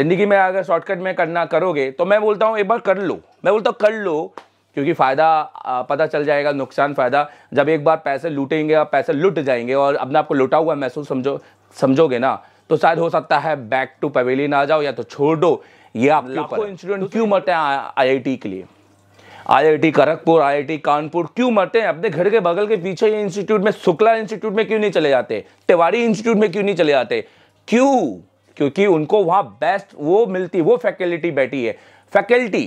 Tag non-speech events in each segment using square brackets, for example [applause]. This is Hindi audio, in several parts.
ज़िंदगी में अगर शॉर्टकट में करना करोगे तो मैं बोलता हूँ एक बार कर लो मैं बोलता हूँ कर लो क्योंकि फ़ायदा पता चल जाएगा नुकसान फ़ायदा जब एक बार पैसे लूटेंगे और पैसे लुट जाएंगे और अपने आपको लुटा हुआ महसूस समझो समझोगे ना तो शायद हो सकता है बैक टू पवेलियन आ जाओ या तो छोड़ दो ये आप लाखों इंस्टूडेंट क्यों मरते हैं आईआईटी के लिए आईआईटी आई आईआईटी कानपुर क्यों मरते हैं अपने घर के बगल के पीछे ये इंस्टीट्यूट में शुक्ला इंस्टीट्यूट में क्यों नहीं चले जाते तिवारी इंस्टीट्यूट में क्यों नहीं चले जाते क्यों क्योंकि उनको वहां बेस्ट वो मिलती वो फैकल्टी बैठी है फैकल्टी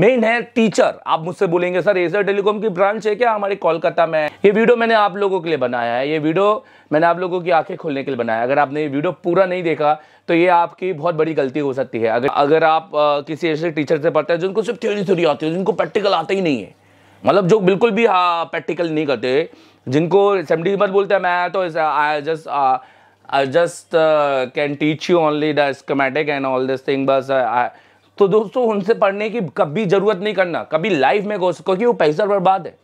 मेन है टीचर आप मुझसे बोलेंगे सर एजर टेलीकॉम की ब्रांच है क्या हमारी कोलकाता में ये वीडियो मैंने आप लोगों के लिए बनाया है ये वीडियो मैंने आप लोगों की आंखें खोलने के लिए बनाया है अगर आपने ये वीडियो पूरा नहीं देखा तो ये आपकी बहुत बड़ी गलती हो सकती है अगर अगर आप आ, किसी ऐसे टीचर से पढ़ते हैं जिनको सिर्फ थ्योरी थ्योरी आती है जिनको प्रैक्टिकल आता ही नहीं है मतलब जो बिल्कुल भी प्रैक्टिकल हाँ, नहीं करते जिनको सेमडी मत बोलते हैं मैं तो I just I just can teach you only the schematic and all this thing बस तो दोस्तों उनसे पढ़ने की कभी ज़रूरत नहीं करना कभी लाइफ में घोष क्योंकि वो पैसा बर्बाद है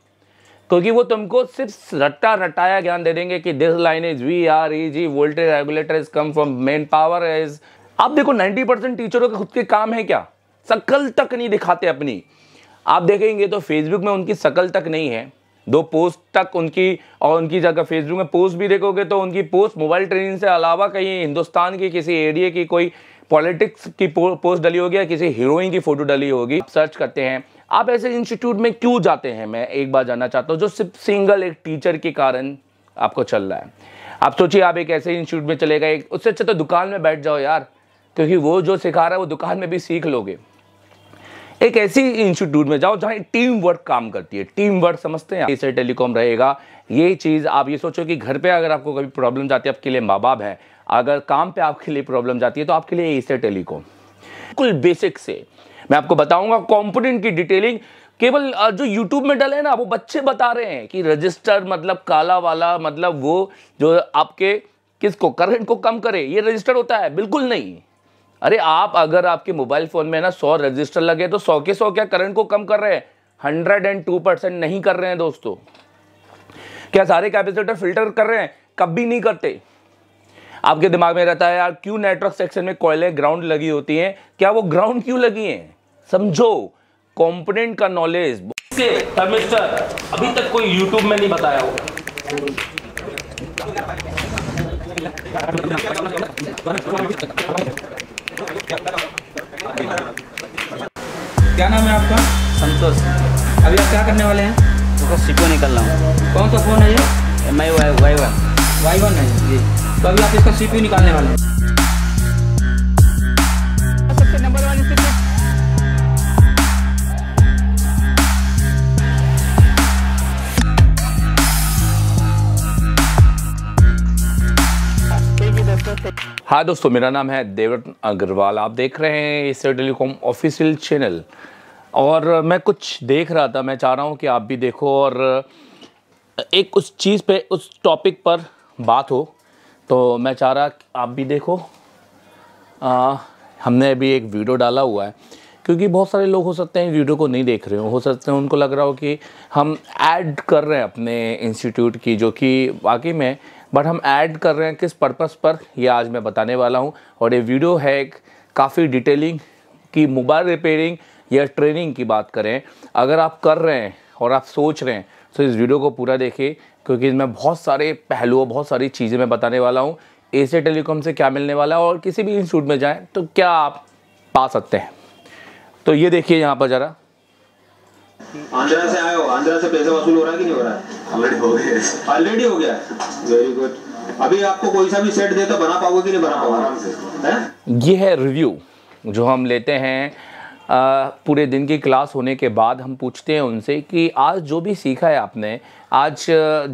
क्योंकि वो तुमको सिर्फ रट्टा रटाया ज्ञान दे देंगे कि this line is V R E G voltage regulator is come from main power is आप देखो 90 परसेंट टीचरों के खुद के काम है क्या सकल तक नहीं दिखाते अपनी आप देखेंगे तो फेसबुक में उनकी सकल तक नहीं है दो पोस्ट तक उनकी और उनकी जगह फेसबुक में पोस्ट भी देखोगे तो उनकी पोस्ट मोबाइल ट्रेनिंग से अलावा कहीं हिंदुस्तान की किसी एरिए की कोई पॉलिटिक्स की पोस्ट डली होगी या किसी हीरोइन की फ़ोटो डली होगी सर्च करते हैं आप ऐसे इंस्टीट्यूट में क्यों जाते हैं मैं एक बार जानना चाहता हूँ जो सिर्फ सिंगल एक टीचर के कारण आपको चल रहा है आप सोचिए आप एक ऐसे इंस्टीट्यूट में चले गए उससे अच्छा तो दुकान में बैठ जाओ यार क्योंकि वो जो सिखा रहा है वो दुकान में भी सीख लोगे एक ऐसी इंस्टीट्यूट में जाओ जहां टीम वर्क काम करती है टीम वर्क समझते हैं ऐसे टेलीकॉम रहेगा ये चीज़ आप ये सोचो कि घर पे अगर आपको कभी प्रॉब्लम जाती है आपके लिए माँ बाप है अगर काम पे आपके लिए प्रॉब्लम जाती है तो आपके लिए ऐसे टेलीकॉम बिल्कुल बेसिक से मैं आपको बताऊंगा कॉम्पोनेंट की डिटेलिंग केवल जो यूट्यूब में डले ना वो बच्चे बता रहे हैं कि रजिस्टर मतलब काला वाला मतलब वो जो आपके किसको करंट को कम करे ये रजिस्टर होता है बिल्कुल नहीं अरे आप अगर आपके मोबाइल फ़ोन में ना सौ रजिस्टर लगे तो सौ के सौ क्या करंट को कम कर रहे हैं हंड्रेड एंड टू परसेंट नहीं कर रहे हैं दोस्तों क्या सारे कैपेसिटर फिल्टर कर रहे हैं कभी नहीं करते आपके दिमाग में रहता है यार क्यों नेटवर्क सेक्शन में कोयले ग्राउंड लगी होती हैं क्या वो ग्राउंड क्यों लगी हैं समझो कॉम्पोनेंट का नॉलेज थर्मिस्टर अभी तक कोई यूट्यूब में नहीं बताया होगा क्या नाम है आपका संतोष अभी आप क्या करने वाले हैं उसका सिको निकल रहा हूँ कौन सा फ़ोन है ये M I Y one Y one है जी तो अभी आप इसका सीपी निकालने वाले हैं हाँ दोस्तों मेरा नाम है देवरत्न अग्रवाल आप देख रहे हैं इस टेलीकॉम ऑफिशियल चैनल और मैं कुछ देख रहा था मैं चाह रहा हूँ कि आप भी देखो और एक उस चीज़ पे उस टॉपिक पर बात हो तो मैं चाह रहा आप भी देखो आ, हमने अभी एक वीडियो डाला हुआ है क्योंकि बहुत सारे लोग हो सकते हैं वीडियो को नहीं देख रहे हो हो सकते हैं उनको लग रहा हो कि हम ऐड कर रहे हैं अपने इंस्टीट्यूट की जो कि वाकई में बट हम ऐड कर रहे हैं किस पर्पस पर ये आज मैं बताने वाला हूँ और ये वीडियो है काफ़ी डिटेलिंग की मोबाइल रिपेयरिंग या ट्रेनिंग की बात करें अगर आप कर रहे हैं और आप सोच रहे हैं तो इस वीडियो को पूरा देखिए क्योंकि इसमें बहुत सारे पहलुओं बहुत सारी चीज़ें मैं बताने वाला हूँ एसे टेलीकॉम से क्या मिलने वाला है और किसी भी इंस्टीट्यूट में जाएँ तो क्या आप पा सकते हैं तो ये देखिए यहाँ पर ज़रा आंध्रा से आए हो आंध्रा से पैसा वसूल हो रहा है कि नहीं हो रहा है ऑलरेडी हो गया ऑलरेडी हो गया वेरी गुड अभी आपको कोई सा भी सेट दे तो बना पाओगे कि नहीं बना पाओगे आराम से है? ये है रिव्यू जो हम लेते हैं आ, पूरे दिन की क्लास होने के बाद हम पूछते हैं उनसे कि आज जो भी सीखा है आपने आज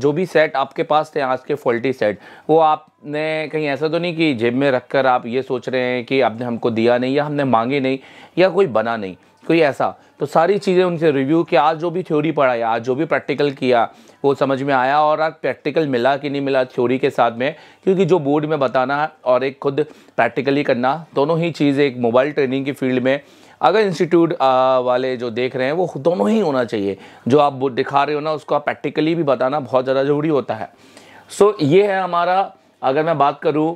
जो भी सेट आपके पास थे आज के फॉल्टी सेट वो आपने कहीं ऐसा तो नहीं कि जेब में रख कर आप ये सोच रहे हैं कि आपने हमको दिया नहीं या हमने मांगे नहीं या कोई बना नहीं कोई ऐसा तो सारी चीज़ें उनसे रिव्यू कि आज जो भी थ्योरी पढ़ाया आज जो भी प्रैक्टिकल किया वो समझ में आया और आज प्रैक्टिकल मिला कि नहीं मिला थ्योरी के साथ में क्योंकि जो बोर्ड में बताना और एक खुद प्रैक्टिकली करना दोनों ही चीज़ एक मोबाइल ट्रेनिंग की फील्ड में अगर इंस्टीट्यूट वाले जो देख रहे हैं वो दोनों ही होना चाहिए जो आप दिखा रहे हो ना उसको आप प्रैक्टिकली भी बताना बहुत ज़्यादा ज़रूरी होता है सो so, ये है हमारा अगर मैं बात करूँ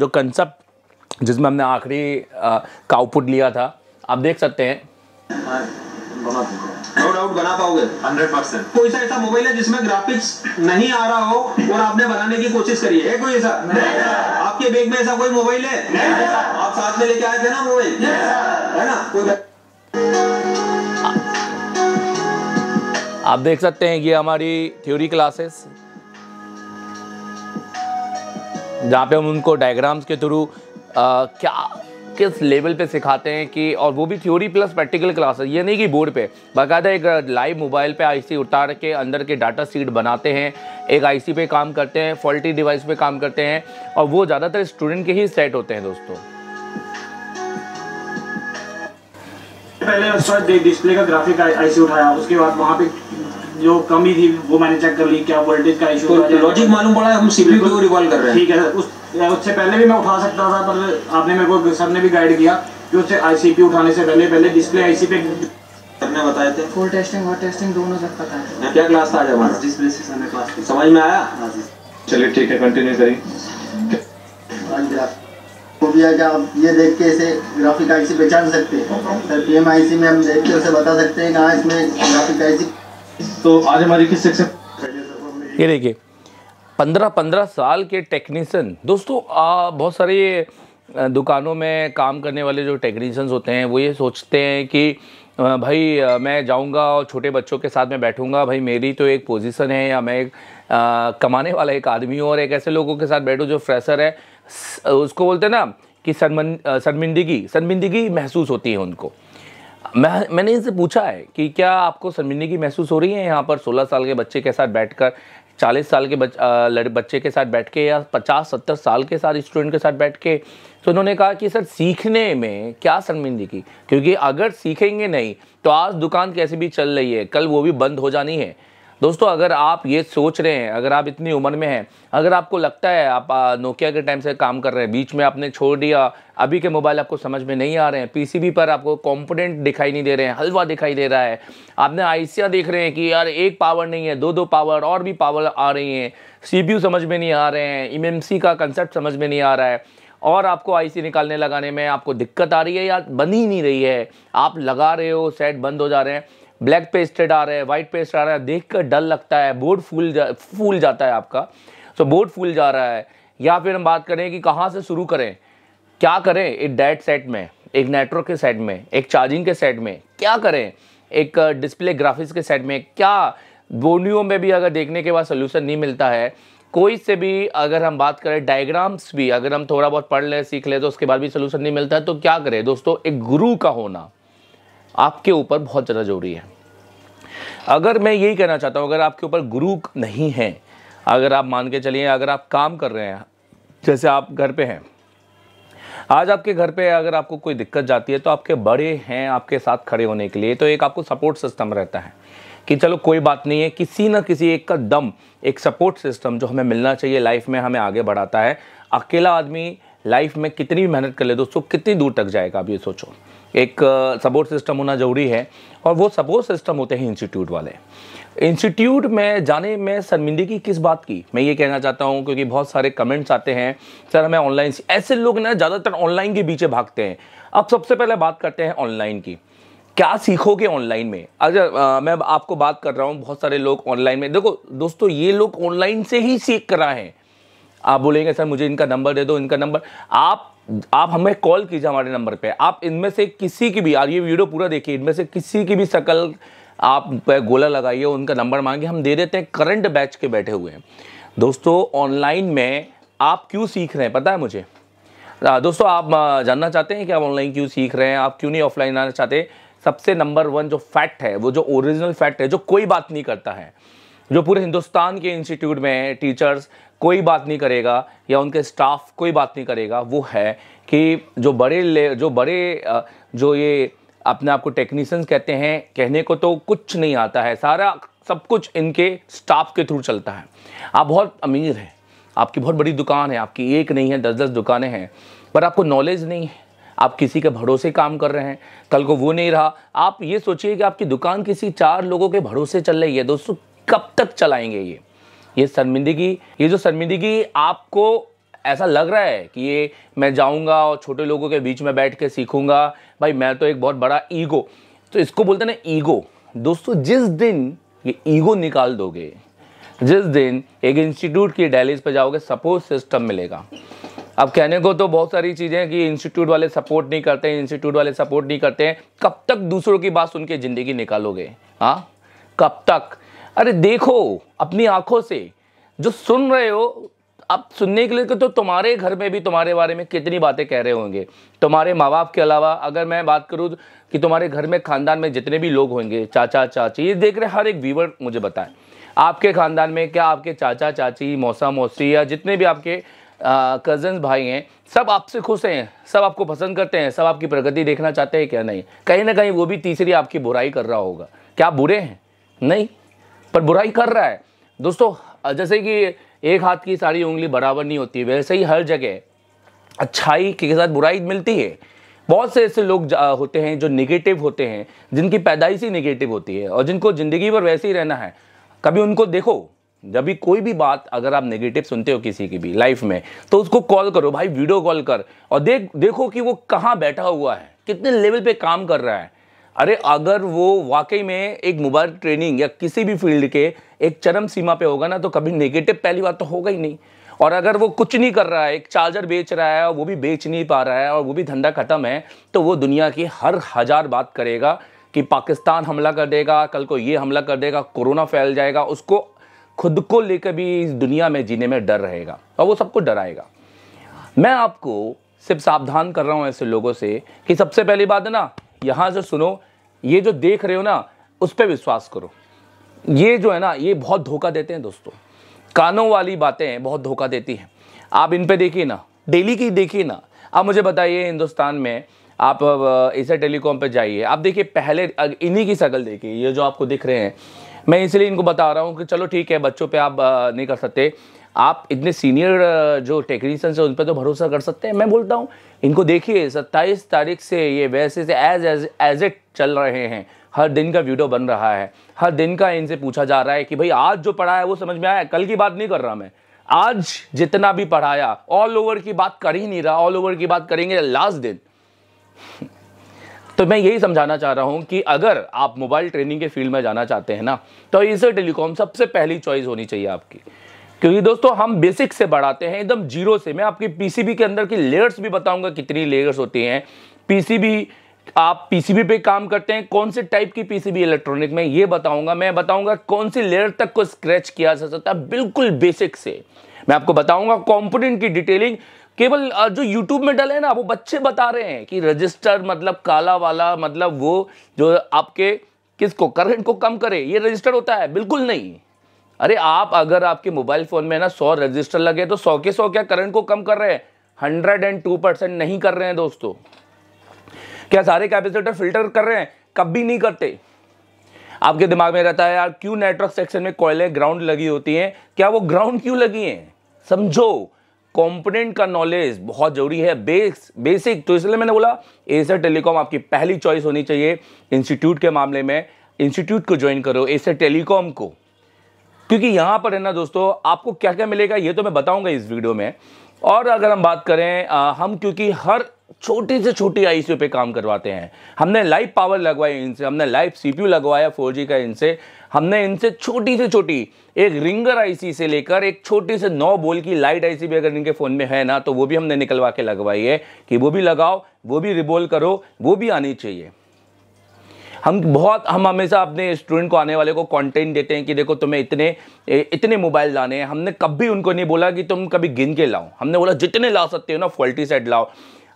जो कंसेप्ट जिसमें हमने आखिरी का आउटपुट लिया था आप देख सकते हैं नो डाउट बना पाओगे हंड्रेड परसेंट कोई सा ऐसा मोबाइल है जिसमें ग्राफिक्स नहीं आ रहा हो और आपने बनाने की कोशिश करी है कोई ऐसा आपके बैग में ऐसा कोई मोबाइल है आप साथ में लेके आए थे ना मोबाइल है ना कोई आप देख सकते हैं ये हमारी थ्योरी क्लासेस जहाँ पे हम उनको डायग्राम्स के थ्रू क्या किस लेवल पे सिखाते हैं कि और वो भी थ्योरी प्लस प्रैक्टिकल क्लासेस ये नहीं कि बोर्ड पे बाकायदा एक लाइव मोबाइल पे आईसी उतार के अंदर के डाटा सीट बनाते हैं एक आईसी पे काम करते हैं फॉल्टी डिवाइस पे काम करते हैं और वो ज़्यादातर स्टूडेंट के ही सेट होते हैं दोस्तों पहले डिस्प्ले का ग्राफिक आईसी उठाया उसके बाद वहाँ पे जो कमी थी वो मैंने चेक कर ली क्या वोल्टेज का इशू तो लॉजिक मालूम पड़ा है हम सीपीयू को रिवॉल्व कर रहे हैं ठीक है उस या उससे पहले भी मैं उठा सकता था पर आपने मेरे को सर ने भी गाइड किया कि उससे आईसीपी उठाने से पहले पहले डिस्प्ले आईसी पे करने बताए थे फुल टेस्टिंग और टेस्टिंग दोनों सब पता है मैं क्या क्लास था जब हमारा डिस्प्ले से सर ने क्लास समझ में आया हाँ, चलिए ठीक है कंटिन्यू करिए फोबिया हाँ, का आप ये देख के इसे ग्राफिक आईसी पहचान सकते हैं सर पीएम आईसी में हम देख के उसे बता सकते हैं कहाँ इसमें ग्राफिक आईसी तो आज हमारी किस सेक्शन ये देखिए पंद्रह पंद्रह साल के टेक्नीसन दोस्तों आ, बहुत सारे दुकानों में काम करने वाले जो टेक्नीशियंस होते हैं वो ये सोचते हैं कि भाई मैं जाऊंगा और छोटे बच्चों के साथ में बैठूंगा भाई मेरी तो एक पोजीशन है या मैं एक आ, कमाने वाला एक आदमी हूँ और एक ऐसे लोगों के साथ बैठूँ जो फ्रेशर है उसको बोलते हैं ना कि शर्मन शर्मिंदगी शर्मिंदगी महसूस होती है उनको मैं मैंने इनसे पूछा है कि क्या आपको शर्मिंदगी महसूस हो रही है यहाँ पर सोलह साल के बच्चे के साथ बैठ चालीस साल के बच, आ, बच्चे के साथ बैठ के या पचास सत्तर साल के साथ स्टूडेंट के साथ बैठ के तो उन्होंने कहा कि सर सीखने में क्या शर्मिंदगी क्योंकि अगर सीखेंगे नहीं तो आज दुकान कैसे भी चल रही है कल वो भी बंद हो जानी है दोस्तों अगर आप ये सोच रहे हैं अगर आप इतनी उम्र में हैं अगर आपको लगता है आप नोकिया के टाइम से काम कर रहे हैं बीच में आपने छोड़ दिया अभी के मोबाइल आपको समझ में नहीं आ रहे हैं पीसीबी पर आपको कॉम्पोनेंट दिखाई नहीं दे रहे हैं हलवा दिखाई दे रहा है आपने आईसिया देख रहे हैं कि यार एक पावर नहीं है दो दो पावर और भी पावर आ रही हैं सी समझ में नहीं आ रहे हैं एम का कंसेप्ट समझ में नहीं आ रहा है और आपको आईसी निकालने लगाने में आपको दिक्कत आ रही है या बन ही नहीं रही है आप लगा रहे हो सेट बंद हो जा रहे हैं ब्लैक पेस्टेड आ रहे हैं वाइट पेस्ट आ रहा है देख कर डर लगता है बोर्ड फूल जा फूल जाता है आपका सो बोर्ड फूल जा रहा है या फिर हम बात करें कि कहाँ से शुरू करें क्या करें एक डैट सेट में एक नेटवर्क के सेट में एक चार्जिंग के सेट में क्या करें एक डिस्प्ले ग्राफिक्स के सेट में क्या बोनियों में भी अगर देखने के बाद सोल्यूशन नहीं मिलता है कोई से भी अगर हम बात करें डायग्राम्स भी अगर हम थोड़ा बहुत पढ़ लें सीख लें तो उसके बाद भी सोल्यूशन नहीं मिलता है तो क्या करें दोस्तों एक गुरु का होना आपके ऊपर बहुत ज़्यादा ज़रूरी है अगर मैं यही कहना चाहता हूँ अगर आपके ऊपर गुरु नहीं है अगर आप मान के चलिए अगर आप काम कर रहे हैं जैसे आप घर पे हैं आज आपके घर पे अगर आपको कोई दिक्कत जाती है तो आपके बड़े हैं आपके साथ खड़े होने के लिए तो एक आपको सपोर्ट सिस्टम रहता है कि चलो कोई बात नहीं है किसी ना किसी एक का दम एक सपोर्ट सिस्टम जो हमें मिलना चाहिए लाइफ में हमें आगे बढ़ाता है अकेला आदमी लाइफ में कितनी भी मेहनत कर ले दोस्तों कितनी दूर तक जाएगा आप ये सोचो एक सपोर्ट सिस्टम होना ज़रूरी है और वो सपोर्ट सिस्टम होते हैं इंस्टीट्यूट वाले इंस्टीट्यूट में जाने में शर्मिंदगी किस बात की मैं ये कहना चाहता हूँ क्योंकि बहुत सारे कमेंट्स आते हैं सर हमें ऑनलाइन ऐसे लोग ना ज़्यादातर ऑनलाइन के पीछे भागते हैं अब सबसे पहले बात करते हैं ऑनलाइन की क्या सीखोगे ऑनलाइन में अगर मैं आपको बात कर रहा हूँ बहुत सारे लोग ऑनलाइन में देखो दोस्तों ये लोग ऑनलाइन से ही सीख कर रहे हैं आप बोलेंगे सर मुझे इनका नंबर दे दो इनका नंबर आप आप हमें कॉल कीजिए हमारे नंबर पे आप इनमें से किसी की भी यार ये वीडियो पूरा देखिए इनमें से किसी की भी सकल आप गोला लगाइए उनका नंबर मांगिए हम दे देते हैं करंट बैच के बैठे हुए हैं दोस्तों ऑनलाइन में आप क्यों सीख रहे हैं पता है मुझे दोस्तों आप जानना चाहते हैं कि आप ऑनलाइन क्यों सीख रहे हैं आप क्यों नहीं ऑफलाइन आना चाहते सबसे नंबर वन जो फैक्ट है वो जो ओरिजिनल फैक्ट है जो कोई बात नहीं करता है जो पूरे हिंदुस्तान के इंस्टीट्यूट में टीचर्स कोई बात नहीं करेगा या उनके स्टाफ कोई बात नहीं करेगा वो है कि जो बड़े ले जो बड़े जो ये अपने आप को टेक्नीसन्स कहते हैं कहने को तो कुछ नहीं आता है सारा सब कुछ इनके स्टाफ के थ्रू चलता है आप बहुत अमीर हैं आपकी बहुत बड़ी दुकान है आपकी एक नहीं है दस दस दुकानें हैं पर आपको नॉलेज नहीं है आप किसी के भरोसे काम कर रहे हैं कल को वो नहीं रहा आप ये सोचिए कि आपकी दुकान किसी चार लोगों के भरोसे चल रही है दोस्तों कब तक चलाएंगे ये ये शर्मिंदगी ये जो शर्मिंदगी आपको ऐसा लग रहा है कि ये मैं जाऊंगा और छोटे लोगों के बीच में बैठ के सीखूंगा भाई मैं तो एक बहुत बड़ा ईगो तो इसको बोलते हैं ना ईगो दोस्तों जिस दिन ये ईगो निकाल दोगे जिस दिन एक इंस्टीट्यूट की डेलीज पर जाओगे सपोर्ट सिस्टम मिलेगा अब कहने को तो बहुत सारी चीज़ें हैं कि इंस्टीट्यूट वाले सपोर्ट नहीं करते हैं इंस्टीट्यूट वाले सपोर्ट नहीं करते हैं कब तक दूसरों की बात सुन के ज़िंदगी निकालोगे हाँ कब तक अरे देखो अपनी आंखों से जो सुन रहे हो अब सुनने के लिए तो तुम्हारे घर में भी तुम्हारे बारे में कितनी बातें कह रहे होंगे तुम्हारे माँ बाप के अलावा अगर मैं बात करूँ कि तुम्हारे घर में खानदान में जितने भी लोग होंगे चाचा चाची ये देख रहे हर एक व्यूवर मुझे बताएं आपके खानदान में क्या आपके चाचा चाची मौसा मौसी या जितने भी आपके कज़न्स भाई हैं सब आपसे खुश हैं सब आपको पसंद करते हैं सब आपकी प्रगति देखना चाहते हैं क्या नहीं कहीं ना कहीं वो भी तीसरी आपकी बुराई कर रहा होगा क्या बुरे हैं नहीं पर बुराई कर रहा है दोस्तों जैसे कि एक हाथ की सारी उंगली बराबर नहीं होती वैसे ही हर जगह अच्छाई के साथ बुराई मिलती है बहुत से ऐसे लोग होते हैं जो निगेटिव होते हैं जिनकी पैदाइश ही निगेटिव होती है और जिनको ज़िंदगी भर वैसे ही रहना है कभी उनको देखो जब भी कोई भी बात अगर आप नेगेटिव सुनते हो किसी की भी लाइफ में तो उसको कॉल करो भाई वीडियो कॉल कर और देख देखो कि वो कहाँ बैठा हुआ है कितने लेवल पे काम कर रहा है अरे अगर वो वाकई में एक मोबाइल ट्रेनिंग या किसी भी फील्ड के एक चरम सीमा पे होगा ना तो कभी नेगेटिव पहली बात तो होगा ही नहीं और अगर वो कुछ नहीं कर रहा है एक चार्जर बेच रहा है और वो भी बेच नहीं पा रहा है और वो भी धंधा ख़त्म है तो वो दुनिया की हर हज़ार बात करेगा कि पाकिस्तान हमला कर देगा कल को ये हमला कर देगा कोरोना फैल जाएगा उसको खुद को लेकर भी इस दुनिया में जीने में डर रहेगा और वो सबको डराएगा मैं आपको सिर्फ सावधान कर रहा हूँ ऐसे लोगों से कि सबसे पहली बात ना यहाँ से सुनो ये जो देख रहे हो ना उस पर विश्वास करो ये जो है ना ये बहुत धोखा देते हैं दोस्तों कानों वाली बातें बहुत धोखा देती हैं आप इन पे देखिए ना डेली की देखिए ना आप मुझे बताइए हिंदुस्तान में आप इसे टेलीकॉम पे जाइए आप देखिए पहले इन्हीं की शकल देखिए ये जो आपको दिख रहे हैं मैं इसलिए इनको बता रहा हूँ कि चलो ठीक है बच्चों पे आप नहीं कर सकते आप इतने सीनियर जो टेक्नीशियंस हैं उन पर तो भरोसा कर सकते हैं मैं बोलता हूँ इनको देखिए सत्ताईस तारीख से ये वैसे से एज एज एज इट चल रहे हैं हर दिन का वीडियो बन रहा है हर दिन का इनसे पूछा जा रहा है कि भाई आज जो पढ़ा है वो समझ में आया कल की बात नहीं कर रहा मैं आज जितना भी पढ़ाया ऑल ओवर की बात कर ही नहीं रहा ऑल ओवर की बात करेंगे लास्ट दिन तो मैं यही समझाना चाह रहा हूँ कि अगर आप मोबाइल ट्रेनिंग के फील्ड में जाना चाहते हैं ना तो इसे टेलीकॉम सबसे पहली चॉइस होनी चाहिए आपकी क्योंकि दोस्तों हम बेसिक से बढ़ाते हैं एकदम जीरो से मैं आपकी पीसीबी के अंदर की लेयर्स भी बताऊंगा कितनी लेयर्स होती हैं पीसीबी आप पीसीबी पे काम करते हैं कौन से टाइप की पीसीबी इलेक्ट्रॉनिक में ये बताऊंगा मैं बताऊंगा कौन सी लेयर तक को स्क्रैच किया जा सकता है बिल्कुल बेसिक से मैं आपको बताऊंगा कॉम्पोनेंट की डिटेलिंग केवल जो यूट्यूब में डले ना वो बच्चे बता रहे हैं कि रजिस्टर मतलब काला वाला मतलब वो जो आपके किसको करंट को कम करे ये रजिस्टर होता है बिल्कुल नहीं अरे आप अगर आपके मोबाइल फ़ोन में ना सौ रजिस्टर लगे तो सौ के सौ क्या करंट को कम कर रहे हैं हंड्रेड एंड टू परसेंट नहीं कर रहे हैं दोस्तों क्या सारे कैपेसिटर फिल्टर कर रहे हैं कभी नहीं करते आपके दिमाग में रहता है यार क्यों नेटवर्क सेक्शन में कोयले ग्राउंड लगी होती हैं क्या वो ग्राउंड क्यों लगी हैं समझो कॉम्पोनेंट का नॉलेज बहुत जरूरी है बेस बेसिक तो इसलिए मैंने बोला एसर टेलीकॉम आपकी पहली चॉइस होनी चाहिए इंस्टीट्यूट के मामले में इंस्टीट्यूट को ज्वाइन करो एसर टेलीकॉम को क्योंकि यहाँ पर है ना दोस्तों आपको क्या क्या मिलेगा ये तो मैं बताऊँगा इस वीडियो में और अगर हम बात करें आ, हम क्योंकि हर छोटी से छोटी आई पे काम करवाते हैं हमने लाइव पावर लगवाई इनसे हमने लाइव सीपीयू लगवाया फोर का इनसे हमने इनसे छोटी से छोटी एक रिंगर आईसी से लेकर एक छोटी से नौ बोल की लाइट आईसी भी अगर इनके फ़ोन में है ना तो वो भी हमने निकलवा के लगवाई है कि वो भी लगाओ वो भी रिबोल करो वो भी आनी चाहिए हम बहुत हम हमेशा अपने स्टूडेंट को आने वाले को कंटेंट देते हैं कि देखो तुम्हें इतने इतने मोबाइल लाने हैं हमने कभी उनको नहीं बोला कि तुम कभी गिन के लाओ हमने बोला जितने ला सकते हो ना फॉल्टी सेट लाओ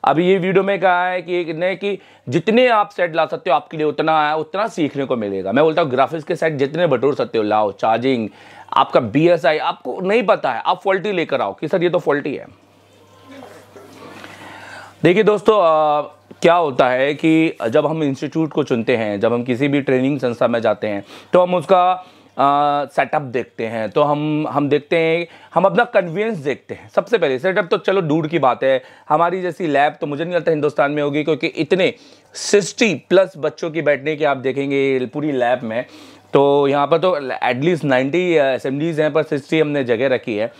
अभी ये वीडियो में कहा है कि ने कि जितने आप सेट ला सकते हो आपके लिए उतना है उतना सीखने को मिलेगा मैं बोलता हूँ ग्राफिक्स के सेट जितने बटोर सकते हो लाओ चार्जिंग आपका बी आपको नहीं पता है आप फॉल्टी लेकर आओ कि सर ये तो फॉल्टी है देखिए दोस्तों क्या होता है कि जब हम इंस्टीट्यूट को चुनते हैं जब हम किसी भी ट्रेनिंग संस्था में जाते हैं तो हम उसका सेटअप देखते हैं तो हम हम देखते हैं हम अपना कन्वीनियंस देखते हैं सबसे पहले सेटअप तो चलो दूर की बात है हमारी जैसी लैब तो मुझे नहीं लगता हिंदुस्तान में होगी क्योंकि इतने सिक्सटी प्लस बच्चों की बैठने की आप देखेंगे पूरी लैब में तो यहाँ पर तो एटलीस्ट नाइन्टी असेंबलीज हैं पर सिक्सटी हमने जगह रखी है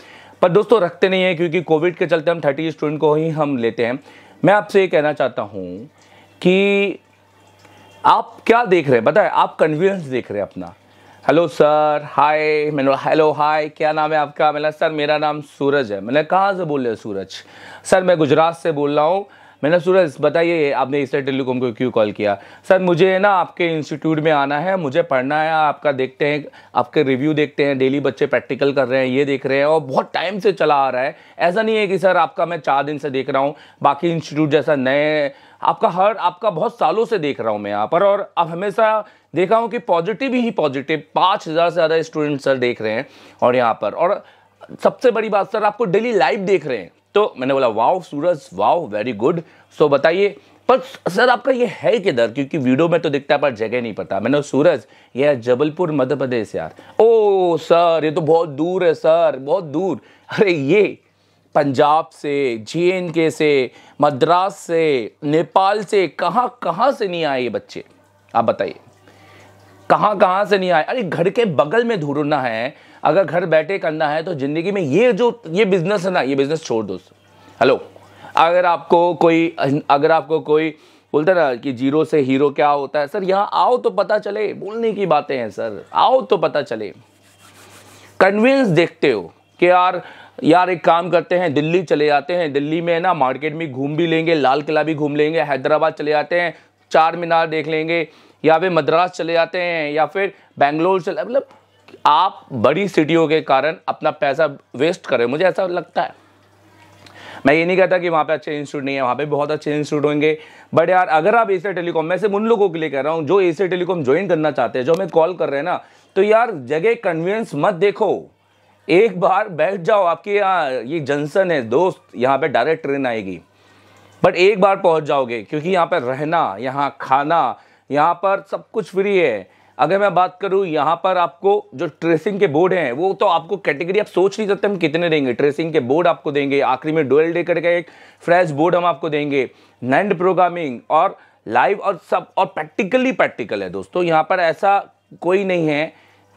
पर दोस्तों रखते नहीं हैं क्योंकि कोविड के चलते हम थर्टी स्टूडेंट को ही हम लेते हैं मैं आपसे ये कहना चाहता हूँ कि आप क्या देख रहे हैं बताए आप कन्वीनियंस देख रहे हैं अपना हेलो सर हाय मैंने हेलो हाय क्या नाम है आपका मैंने सर मेरा नाम सूरज है मैंने कहाँ से बोल रहे सूरज सर मैं गुजरात से बोल रहा हूँ मैंने सूरज बताइए आपने इस टेलीकॉम को क्यों कॉल किया सर मुझे ना आपके इंस्टीट्यूट में आना है मुझे पढ़ना है आपका देखते हैं आपके रिव्यू देखते हैं डेली बच्चे प्रैक्टिकल कर रहे हैं ये देख रहे हैं और बहुत टाइम से चला आ रहा है ऐसा नहीं है कि सर आपका मैं चार दिन से देख रहा हूँ बाकी इंस्टीट्यूट जैसा नए आपका हर आपका बहुत सालों से देख रहा हूँ मैं यहाँ पर और अब हमेशा देखा हूँ कि पॉजिटिव ही पॉजिटिव पाँच हज़ार से ज़्यादा स्टूडेंट सर देख रहे हैं और यहाँ पर और सबसे बड़ी बात सर आपको डेली लाइव देख रहे हैं तो मैंने बोला wow Suraj wow very good so बताइए पर सर आपका ये है किधर क्योंकि वीडियो में तो दिखता है पर जगह नहीं पता मैंने सूरज ये है जबलपुर मध्य प्रदेश यार ओ सर ये तो बहुत दूर है सर बहुत दूर अरे ये पंजाब से जे से मद्रास से नेपाल से कहाँ कहाँ से नहीं आए ये बच्चे आप बताइए कहाँ कहाँ से नहीं आए अरे घर के बगल में ढूंढना है अगर घर बैठे करना है तो ज़िंदगी में ये जो ये बिज़नेस है ना ये बिज़नेस छोड़ दो हेलो अगर आपको कोई अगर आपको कोई बोलते ना कि जीरो से हीरो क्या होता है सर यहाँ आओ तो पता चले बोलने की बातें हैं सर आओ तो पता चले कन्विंस देखते हो कि यार यार एक काम करते हैं दिल्ली चले जाते हैं दिल्ली में ना मार्केट में घूम भी लेंगे लाल किला भी घूम लेंगे हैदराबाद चले जाते हैं चार मीनार देख लेंगे या फिर मद्रास चले जाते हैं या फिर बेंगलोर चले मतलब आप बड़ी सिटियों के कारण अपना पैसा वेस्ट करें मुझे ऐसा लगता है मैं ये नहीं कहता कि वहाँ पे अच्छे इंस्टीट्यूट नहीं है वहाँ पे बहुत अच्छे इंस्टीट्यूट होंगे बट यार अगर आप एसर टेलीकॉम मैं सिर्फ उन लोगों के लिए कह रहा हूँ जो एसर टेलीकॉम ज्वाइन करना चाहते हैं जो हमें कॉल कर रहे हैं ना तो यार जगह कन्वीनियंस मत देखो एक बार बैठ जाओ आपके यहाँ ये जंक्शन है दोस्त यहाँ पर डायरेक्ट ट्रेन आएगी बट एक बार पहुँच जाओगे क्योंकि यहाँ पर रहना यहाँ खाना यहाँ पर सब कुछ फ्री है अगर मैं बात करूँ यहाँ पर आपको जो ट्रेसिंग के बोर्ड हैं वो तो आपको कैटेगरी आप सोच नहीं सकते हम कितने देंगे ट्रेसिंग के बोर्ड आपको देंगे आखिरी में डोएल डेकर करके एक फ्रेश बोर्ड हम आपको देंगे नैंड प्रोग्रामिंग और लाइव और सब और प्रैक्टिकली प्रैक्टिकल है दोस्तों यहाँ पर ऐसा कोई नहीं है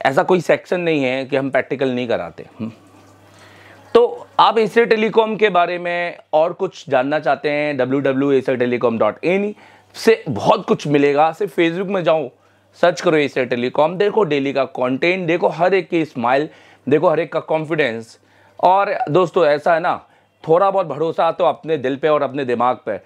ऐसा कोई सेक्शन नहीं है कि हम प्रैक्टिकल नहीं कराते हम्म। तो आप एसर टेलीकॉम के बारे में और कुछ जानना चाहते हैं डब्ल्यू डब्ल्यू टेलीकॉम डॉट से बहुत कुछ मिलेगा सिर्फ फेसबुक में जाऊँ सर्च करो एशिया टेलीकॉम देखो डेली का कंटेंट देखो हर एक की स्माइल देखो हर एक का कॉन्फिडेंस और दोस्तों ऐसा है ना थोड़ा बहुत भरोसा तो अपने दिल पे और अपने दिमाग पे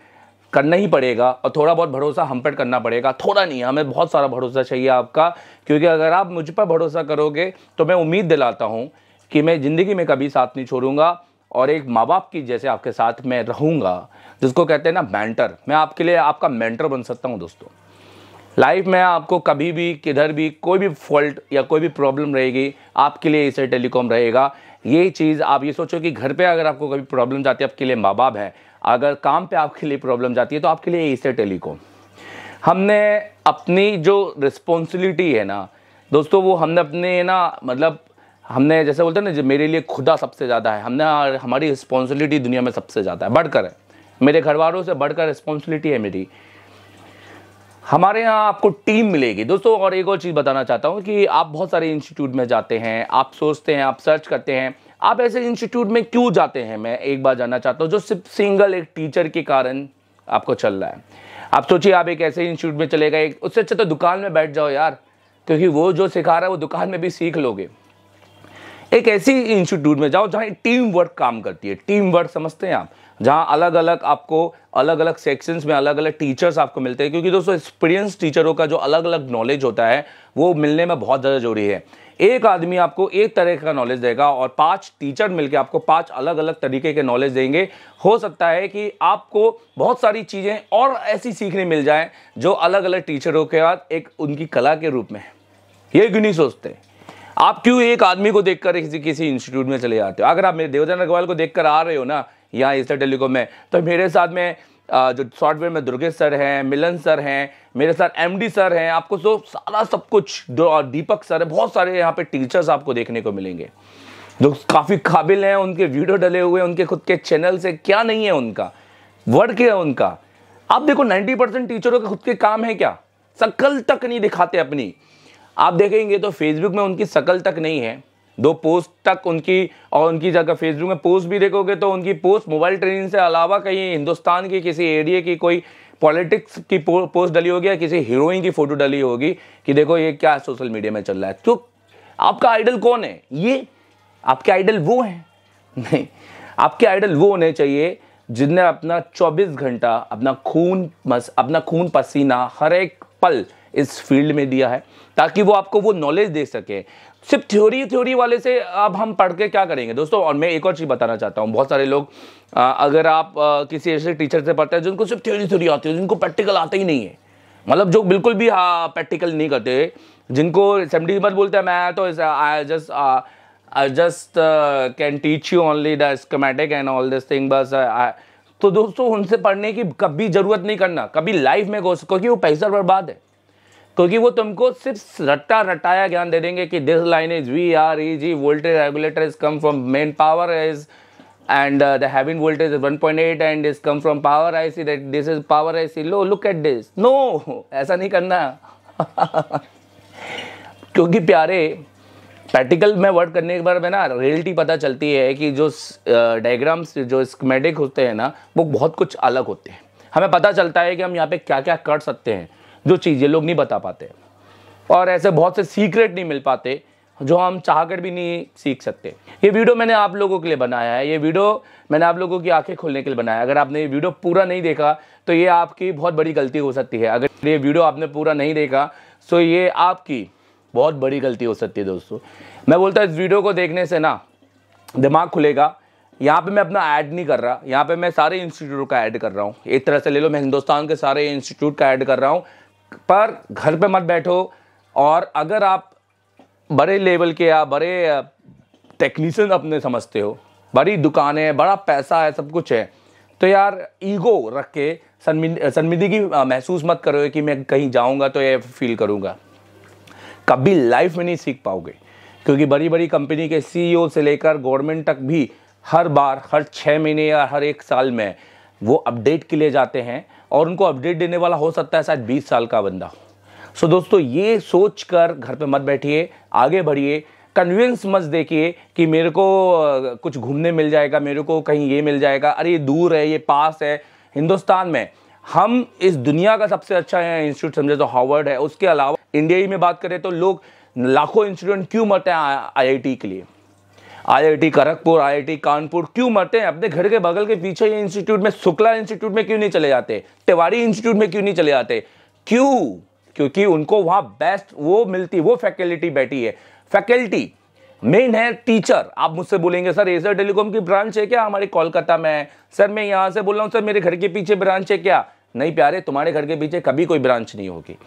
करना ही पड़ेगा और थोड़ा बहुत भरोसा हम पर करना पड़ेगा थोड़ा नहीं हमें बहुत सारा भरोसा चाहिए आपका क्योंकि अगर आप मुझ पर भरोसा करोगे तो मैं उम्मीद दिलाता हूँ कि मैं ज़िंदगी में कभी साथ नहीं छोड़ूंगा और एक माँ बाप की जैसे आपके साथ मैं रहूँगा जिसको कहते हैं ना मैंटर मैं आपके लिए आपका मैंटर बन सकता हूँ दोस्तों लाइफ में आपको कभी भी किधर भी कोई भी फॉल्ट या कोई भी प्रॉब्लम रहेगी आपके लिए इसे टेलीकॉम रहेगा ये चीज़ आप ये सोचो कि घर पे अगर आपको कभी प्रॉब्लम जाती है आपके लिए माँ बाप है अगर काम पे आपके लिए प्रॉब्लम जाती है तो आपके लिए इसे टेलीकॉम हमने अपनी जो रिस्पॉन्सिबिलिटी है ना दोस्तों वो हमने अपने ना मतलब हमने जैसे बोलते हैं ना जो मेरे लिए खुदा सबसे ज़्यादा है हमने हमारी रिस्पॉन्सिबिलिटी दुनिया में सबसे ज़्यादा है बढ़कर है मेरे घर वालों से बढ़कर रिस्पॉन्सिबिलिटी है मेरी हमारे यहाँ आपको टीम मिलेगी दोस्तों और एक और चीज़ बताना चाहता हूँ कि आप बहुत सारे इंस्टीट्यूट में जाते हैं आप सोचते हैं आप सर्च करते हैं आप ऐसे इंस्टीट्यूट में क्यों जाते हैं मैं एक बार जानना चाहता हूँ जो सिर्फ सिंगल एक टीचर के कारण आपको चल रहा है आप सोचिए आप एक ऐसे इंस्टीट्यूट में चले गए उससे अच्छा तो दुकान में बैठ जाओ यार क्योंकि वो जो सिखा रहा है वो दुकान में भी सीख लोगे एक ऐसी इंस्टीट्यूट में जाओ जहाँ टीम वर्क काम करती है टीम वर्क समझते हैं आप जहां अलग अलग आपको अलग अलग सेक्शंस में अलग अलग टीचर्स आपको मिलते हैं क्योंकि दोस्तों एक्सपीरियंस टीचरों का जो अलग अलग नॉलेज होता है वो मिलने में बहुत ज़्यादा जरूरी है एक आदमी आपको एक तरह का नॉलेज देगा और पांच टीचर मिलकर आपको पांच अलग अलग तरीके के नॉलेज देंगे हो सकता है कि आपको बहुत सारी चीज़ें और ऐसी सीखने मिल जाए जो अलग अलग टीचरों के बाद एक उनकी कला के रूप में है ये क्यों नहीं सोचते आप क्यों एक आदमी को देखकर किसी किसी इंस्टीट्यूट में चले जाते हो अगर आप मेरे देवदान अग्रवाल को देखकर आ रहे हो ना यहाँ ईस्टर टेलीकॉम में तो मेरे साथ में जो सॉफ्टवेयर में दुर्गेश सर हैं मिलन सर हैं मेरे साथ एमडी सर हैं आपको जो तो सारा सब कुछ और दीपक सर है बहुत सारे यहाँ पे टीचर्स आपको देखने को मिलेंगे जो काफ़ी काबिल हैं उनके वीडियो डले हुए उनके खुद के चैनल से क्या नहीं है उनका वर्ड क्या है उनका आप देखो 90 परसेंट टीचरों के खुद के काम है क्या सकल तक नहीं दिखाते अपनी आप देखेंगे तो फेसबुक में उनकी सकल तक नहीं है दो पोस्ट तक उनकी और उनकी जगह फेसबुक में पोस्ट भी देखोगे तो उनकी पोस्ट मोबाइल ट्रेनिंग से अलावा कहीं हिंदुस्तान की किसी एरिया की कोई पॉलिटिक्स की पो, पोस्ट डली होगी या किसी हीरोइन की फ़ोटो डली होगी कि देखो ये क्या सोशल मीडिया में चल रहा है तो आपका आइडल कौन है ये आपके आइडल वो हैं नहीं आपके आइडल वो होने चाहिए जिनने अपना 24 घंटा अपना खून अपना खून पसीना हर एक पल इस फील्ड में दिया है ताकि वो आपको वो नॉलेज दे सके सिर्फ थ्योरी थ्योरी वाले से अब हम पढ़ के क्या करेंगे दोस्तों और मैं एक और चीज़ बताना चाहता हूँ बहुत सारे लोग आ, अगर आप आ, किसी ऐसे टीचर से पढ़ते हैं जिनको सिर्फ थ्योरी थ्योरी आती है जिनको प्रैक्टिकल आता ही नहीं है मतलब जो बिल्कुल भी प्रैक्टिकल हाँ, नहीं करते जिनको सेमडी मत बोलते हैं मैं तो I just I just can teach you only the schematic and all this thing बस तो दोस्तों उनसे पढ़ने की कभी ज़रूरत नहीं करना कभी लाइफ में घोष क्योंकि वो पैसा बर्बाद है क्योंकि वो तुमको सिर्फ रट्टा रटाया ज्ञान दे देंगे कि this line is V R E G voltage regulator is come from main power is and uh, the having voltage and is come from power I see that this is power I see लो लुक एट दिस नो ऐसा नहीं करना [laughs] क्योंकि प्यारे प्रैक्टिकल में वर्क करने के बाद में ना रियलिटी पता चलती है कि जो डायग्राम्स uh, जो स्कमेटिक होते हैं ना वो बहुत कुछ अलग होते हैं हमें पता चलता है कि हम यहाँ पे क्या क्या कर सकते हैं जो चीज़ ये लोग नहीं बता पाते और ऐसे बहुत से सीक्रेट नहीं मिल पाते जो हम चाह कर भी नहीं सीख सकते ये वीडियो मैंने आप लोगों के लिए बनाया है ये वीडियो मैंने आप लोगों की आंखें खोलने के लिए बनाया है अगर आपने ये वीडियो पूरा नहीं देखा तो ये आपकी बहुत बड़ी गलती हो सकती है अगर ये वीडियो आपने पूरा नहीं देखा तो ये आपकी बहुत बड़ी गलती हो सकती है दोस्तों मैं बोलता हूँ इस वीडियो को देखने से ना दिमाग खुलेगा यहाँ पे मैं अपना ऐड नहीं कर रहा यहाँ पे मैं सारे इंस्टीट्यूट का ऐड कर रहा हूँ एक तरह से ले लो मैं हिंदुस्तान के सारे इंस्टीट्यूट का ऐड कर रहा हूँ पर घर पे मत बैठो और अगर आप बड़े लेवल के या बड़े टेक्नीसन अपने समझते हो बड़ी दुकानें बड़ा पैसा है सब कुछ है तो यार ईगो रख के शर्मिंदगी महसूस मत करो कि मैं कहीं जाऊंगा तो ये फील करूंगा कभी लाइफ में नहीं सीख पाओगे क्योंकि बड़ी बड़ी कंपनी के सीईओ e से लेकर गवर्नमेंट तक भी हर बार हर छः महीने या हर एक साल में वो अपडेट के लिए जाते हैं और उनको अपडेट देने वाला हो सकता है शायद बीस साल का बंदा सो दोस्तों ये सोच कर घर पर मत बैठिए आगे बढ़िए कन्विंस मत देखिए कि मेरे को कुछ घूमने मिल जाएगा मेरे को कहीं ये मिल जाएगा अरे ये दूर है ये पास है हिंदुस्तान में हम इस दुनिया का सबसे अच्छा इंस्टीट्यूट समझे तो हार्वर्ड है उसके अलावा इंडिया ही में बात करें तो लोग लाखों इंस्टीट्यूट क्यों मरते हैं आईआईटी के लिए आईआईटी खड़गपुर आईआईटी कानपुर क्यों मरते हैं अपने घर के बगल के पीछे ये इंस्टीट्यूट में शुक्ला इंस्टीट्यूट में क्यों नहीं चले जाते तिवारी इंस्टीट्यूट में क्यों नहीं चले जाते क्यों क्योंकि उनको वहां बेस्ट वो मिलती वो फैकल्टी बैठी है फैकल्टी मेन है टीचर आप मुझसे बोलेंगे सर एसर टेलीकॉम की ब्रांच है क्या हमारे कोलकाता में है सर मैं यहाँ से बोल रहा हूँ सर मेरे घर के पीछे ब्रांच है क्या नहीं प्यारे तुम्हारे घर के पीछे कभी कोई ब्रांच नहीं होगी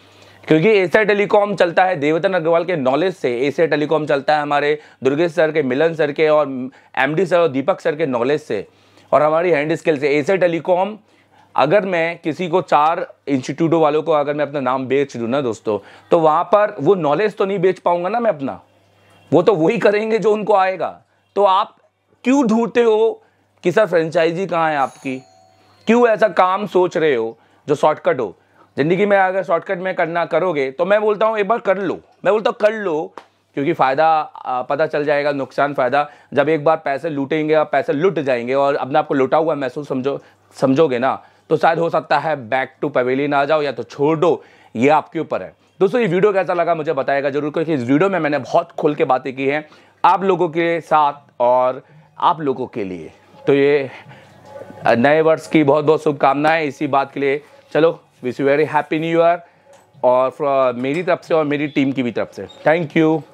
क्योंकि एशिया टेलीकॉम चलता है देवतन अग्रवाल के नॉलेज से एशिया टेलीकॉम चलता है हमारे दुर्गेश सर के मिलन सर के और एमडी सर और दीपक सर के नॉलेज से और हमारी हैंड स्किल से एशिया टेलीकॉम अगर मैं किसी को चार इंस्टीट्यूटों वालों को अगर मैं अपना नाम बेच दूँ ना दोस्तों तो वहाँ पर वो नॉलेज तो नहीं बेच पाऊँगा ना मैं अपना वो तो वही करेंगे जो उनको आएगा तो आप क्यों ढूंढते हो कि सर फ्रेंचाइजी कहाँ है आपकी क्यों ऐसा काम सोच रहे हो जो शॉर्टकट हो ज़िंदगी में अगर शॉर्टकट में करना करोगे तो मैं बोलता हूँ एक बार कर लो मैं बोलता हूँ कर लो क्योंकि फ़ायदा पता चल जाएगा नुकसान फ़ायदा जब एक बार पैसे लूटेंगे और पैसे लुट जाएंगे और अपने आपको लुटा हुआ महसूस समझो समझोगे ना तो शायद हो सकता है बैक टू पवेली ना जाओ या तो छोड़ दो ये आपके ऊपर है दोस्तों ये वीडियो कैसा लगा मुझे बताएगा जरूर क्योंकि इस वीडियो में मैंने बहुत खुल के बातें की हैं आप लोगों के साथ और आप लोगों के लिए तो ये नए वर्ष की बहुत बहुत शुभकामनाएं इसी बात के लिए चलो wish you very happy new year और मेरी तरफ से और मेरी टीम की भी तरफ से थैंक यू